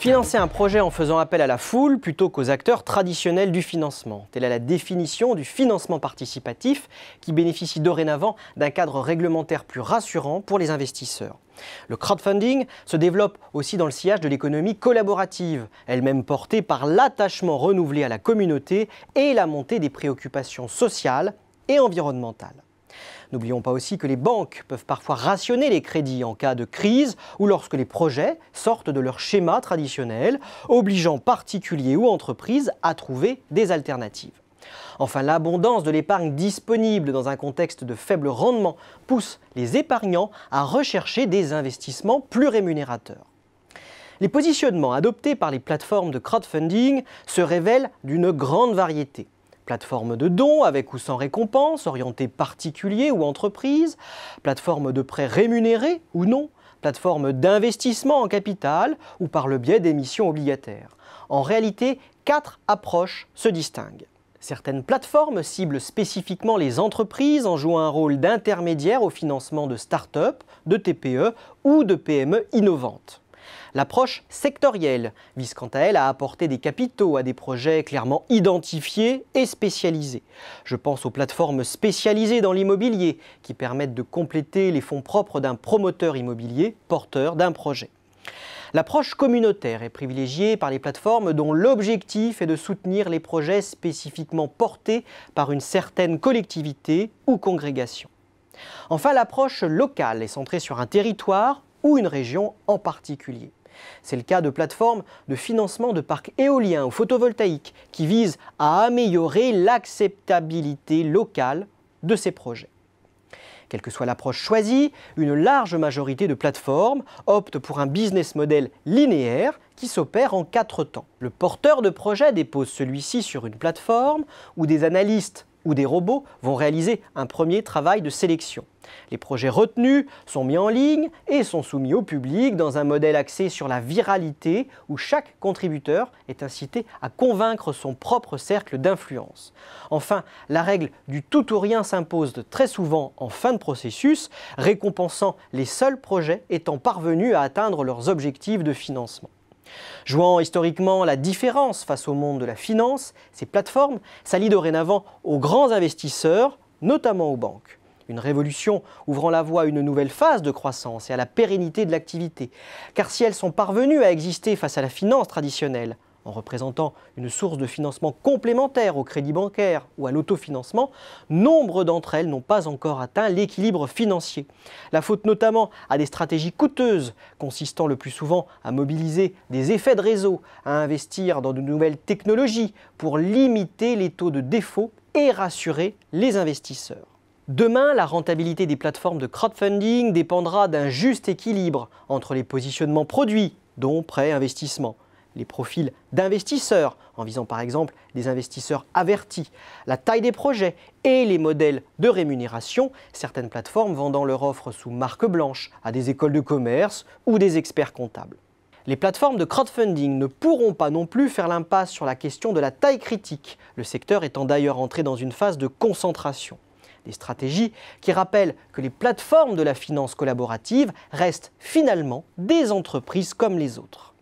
Financer un projet en faisant appel à la foule plutôt qu'aux acteurs traditionnels du financement. Telle est la définition du financement participatif qui bénéficie dorénavant d'un cadre réglementaire plus rassurant pour les investisseurs. Le crowdfunding se développe aussi dans le sillage de l'économie collaborative, elle-même portée par l'attachement renouvelé à la communauté et la montée des préoccupations sociales et environnementales. N'oublions pas aussi que les banques peuvent parfois rationner les crédits en cas de crise ou lorsque les projets sortent de leur schéma traditionnel, obligeant particuliers ou entreprises à trouver des alternatives. Enfin, l'abondance de l'épargne disponible dans un contexte de faible rendement pousse les épargnants à rechercher des investissements plus rémunérateurs. Les positionnements adoptés par les plateformes de crowdfunding se révèlent d'une grande variété plateforme de dons avec ou sans récompense, orientée particulier ou entreprise, plateforme de prêts rémunérés ou non, plateforme d'investissement en capital ou par le biais d'émissions obligataires. En réalité, quatre approches se distinguent. Certaines plateformes ciblent spécifiquement les entreprises en jouant un rôle d'intermédiaire au financement de start-up, de TPE ou de PME innovantes. L'approche sectorielle vise quant à elle à apporter des capitaux à des projets clairement identifiés et spécialisés. Je pense aux plateformes spécialisées dans l'immobilier qui permettent de compléter les fonds propres d'un promoteur immobilier porteur d'un projet. L'approche communautaire est privilégiée par les plateformes dont l'objectif est de soutenir les projets spécifiquement portés par une certaine collectivité ou congrégation. Enfin, l'approche locale est centrée sur un territoire ou une région en particulier. C'est le cas de plateformes de financement de parcs éoliens ou photovoltaïques qui visent à améliorer l'acceptabilité locale de ces projets. Quelle que soit l'approche choisie, une large majorité de plateformes opte pour un business model linéaire qui s'opère en quatre temps. Le porteur de projet dépose celui-ci sur une plateforme où des analystes ou des robots vont réaliser un premier travail de sélection. Les projets retenus sont mis en ligne et sont soumis au public dans un modèle axé sur la viralité où chaque contributeur est incité à convaincre son propre cercle d'influence. Enfin, la règle du tout ou rien s'impose très souvent en fin de processus, récompensant les seuls projets étant parvenus à atteindre leurs objectifs de financement. Jouant historiquement la différence face au monde de la finance, ces plateformes s'allient dorénavant aux grands investisseurs, notamment aux banques. Une révolution ouvrant la voie à une nouvelle phase de croissance et à la pérennité de l'activité. Car si elles sont parvenues à exister face à la finance traditionnelle, en représentant une source de financement complémentaire au crédit bancaire ou à l'autofinancement, nombre d'entre elles n'ont pas encore atteint l'équilibre financier. La faute notamment à des stratégies coûteuses, consistant le plus souvent à mobiliser des effets de réseau, à investir dans de nouvelles technologies pour limiter les taux de défaut et rassurer les investisseurs. Demain, la rentabilité des plateformes de crowdfunding dépendra d'un juste équilibre entre les positionnements produits, dont prêt investissement, les profils d'investisseurs, en visant par exemple des investisseurs avertis, la taille des projets et les modèles de rémunération, certaines plateformes vendant leur offre sous marque blanche à des écoles de commerce ou des experts comptables. Les plateformes de crowdfunding ne pourront pas non plus faire l'impasse sur la question de la taille critique, le secteur étant d'ailleurs entré dans une phase de concentration. Des stratégies qui rappellent que les plateformes de la finance collaborative restent finalement des entreprises comme les autres.